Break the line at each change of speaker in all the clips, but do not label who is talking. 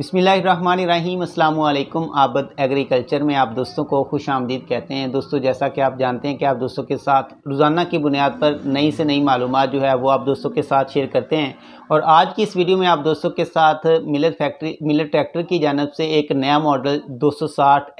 बसमीम् आबद agriculture में आप दोस्तों को खुश आमदीद कहते हैं दोस्तों जैसा कि आप जानते हैं कि आप दोस्तों के साथ रोज़ाना की बुनियाद पर नई से नई मालूम जो है वो आप दोस्तों के साथ शेयर करते हैं और आज की इस वीडियो में आप दोस्तों के साथ मिलर फैक्ट्री मिलर ट्रैक्टर की जानब से एक नया मॉडल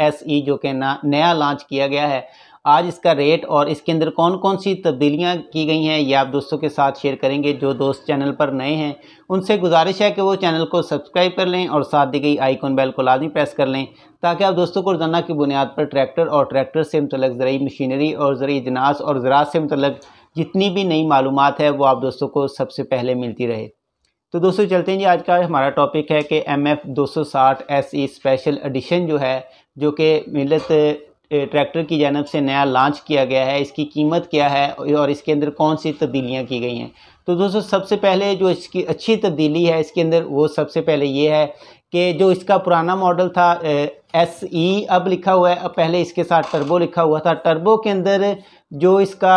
एस ई जो कि नया लॉन्च किया गया है आज इसका रेट और इसके अंदर कौन कौन सी तब्दीलियाँ की गई हैं ये आप दोस्तों के साथ शेयर करेंगे जो दोस्त चैनल पर नए हैं उनसे गुजारिश है कि वो चैनल को सब्सक्राइब कर लें और साथ दी गई आइकॉन बेल को लाजमी प्रेस कर लें ताकि आप दोस्तों को रोज़ाना की बुनियाद पर ट्रैक्टर और ट्रैक्टर से मतलब ज़रूरी मशीनरी और ज़रिए इजनास और ज़रात से मतलब जितनी भी नई मालूम है वो आप दोस्तों को सबसे पहले मिलती रहे तो दोस्तों चलते हैं जी आज का हमारा टॉपिक है कि एम एफ दो सौ साठ एस ई स्पेशल एडिशन जो है जो कि मिलत ट्रैक्टर की जानब से नया लॉन्च किया गया है इसकी कीमत क्या है और इसके अंदर कौन सी तब्दीलियाँ की गई हैं तो दोस्तों सबसे पहले जो इसकी अच्छी तब्दीली है इसके अंदर वो सबसे पहले ये है कि जो इसका पुराना मॉडल था एस ई e, अब लिखा हुआ है अब पहले इसके साथ टर्बो लिखा हुआ था टर्बो के अंदर जो इसका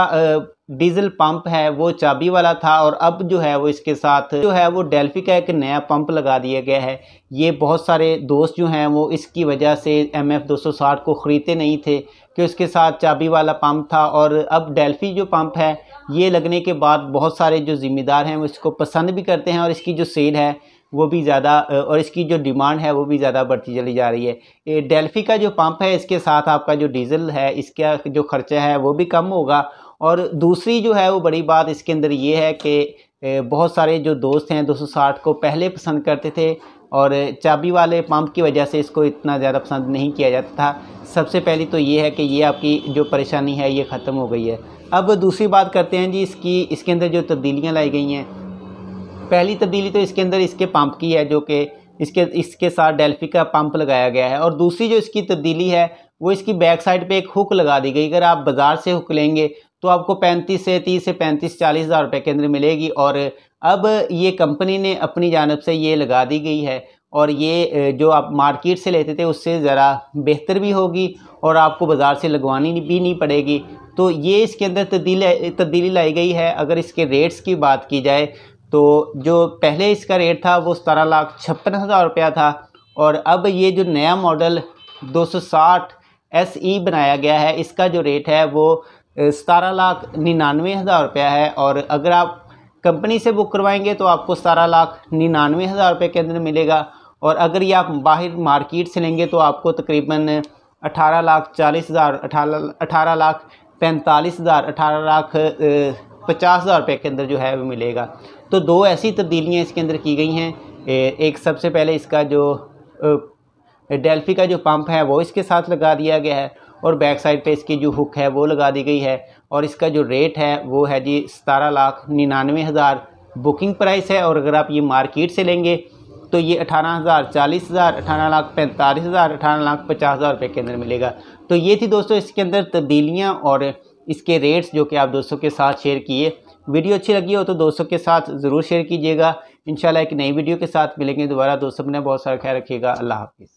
डीजल पंप है वो चाबी वाला था और अब जो है वो इसके साथ जो है वो डेल्फी का एक नया पंप लगा दिया गया है ये बहुत सारे दोस्त जो हैं वो इसकी वजह से एम एफ दो सौ साठ को ख़रीदते नहीं थे कि उसके साथ चाबी वाला पंप था और अब डेल्फी जो पंप है ये लगने के बाद बहुत सारे जो ज़िम्मेदार हैं वो इसको पसंद भी करते हैं और इसकी जो सेल है वो भी ज़्यादा और इसकी जो डिमांड है वो भी ज़्यादा बढ़ती चली जा रही है डेल्फी का जो पंप है इसके साथ आपका जो डीज़ल है इसका जो खर्चा है वो भी कम होगा और दूसरी जो है वो बड़ी बात इसके अंदर ये है कि बहुत सारे जो दोस्त हैं 260 को पहले पसंद करते थे और चाबी वाले पंप की वजह से इसको इतना ज़्यादा पसंद नहीं किया जाता था सबसे पहली तो ये है कि ये आपकी जो परेशानी है ये ख़त्म हो गई है अब दूसरी बात करते हैं जी इसकी इसके अंदर जो तब्दीलियाँ लाई गई हैं पहली तब्दीली तो इसके अंदर इसके पंप की है जो कि इसके इसके साथ डेल्फी का पंप लगाया गया है और दूसरी जो इसकी तब्दीली है वो इसकी बैक साइड पे एक हुक लगा दी गई अगर आप बाज़ार से हुक लेंगे तो आपको पैंतीस से तीस से पैंतीस चालीस हज़ार रुपये के अंदर मिलेगी और अब ये कंपनी ने अपनी जानब से ये लगा दी गई है और ये जो आप मार्केट से लेते थे उससे ज़रा बेहतर भी होगी और आपको बाज़ार से लगवानी भी नहीं पड़ेगी तो ये इसके अंदर तब्दीली तब्दीली लाई गई है अगर इसके रेट्स की बात की जाए तो जो पहले इसका रेट था वो सतारह लाख छप्पन हज़ार रुपया था और अब ये जो नया मॉडल 260 ई बनाया गया है इसका जो रेट है वो सतारह लाख निन्यानवे हज़ार रुपया है और अगर आप कंपनी से बुक करवाएंगे तो आपको सतारह लाख निन्यानवे हज़ार रुपये के अंदर मिलेगा और अगर ये आप बाहर मार्केट से लेंगे तो आपको तकरीबन अठारह लाख चालीस हज़ार अठारह अठारह लाख पैंतालीस हज़ार अठारह लाख पचास हज़ार रुपये के अंदर जो है वो मिलेगा तो दो ऐसी तब्दीलियाँ इसके अंदर की गई हैं एक सबसे पहले इसका जो डेल्फी का जो पंप है वो इसके साथ लगा दिया गया है और बैक साइड पे इसकी जो हुक है वो लगा दी गई है और इसका जो रेट है वो है जी सतारह लाख निन्यानवे हज़ार बुकिंग प्राइस है और अगर आप ये मार्केट से लेंगे तो ये अठारह हज़ार चालीस हज़ार अठारह लाख पैंतालीस हज़ार अठारह लाख पचास हज़ार रुपये के अंदर मिलेगा तो ये थी दोस्तों इसके अंदर तब्दीलियाँ और इसके रेट्स जो कि आप दोस्तों के साथ शेयर किए वीडियो अच्छी लगी हो तो दोस्तों के साथ ज़रूर शेयर कीजिएगा इंशाल्लाह एक नई वीडियो के साथ मिलेंगे दोबारा दोस्तों अपना बहुत सारा ख्याल रखिएगा अल्लाह हाफिज़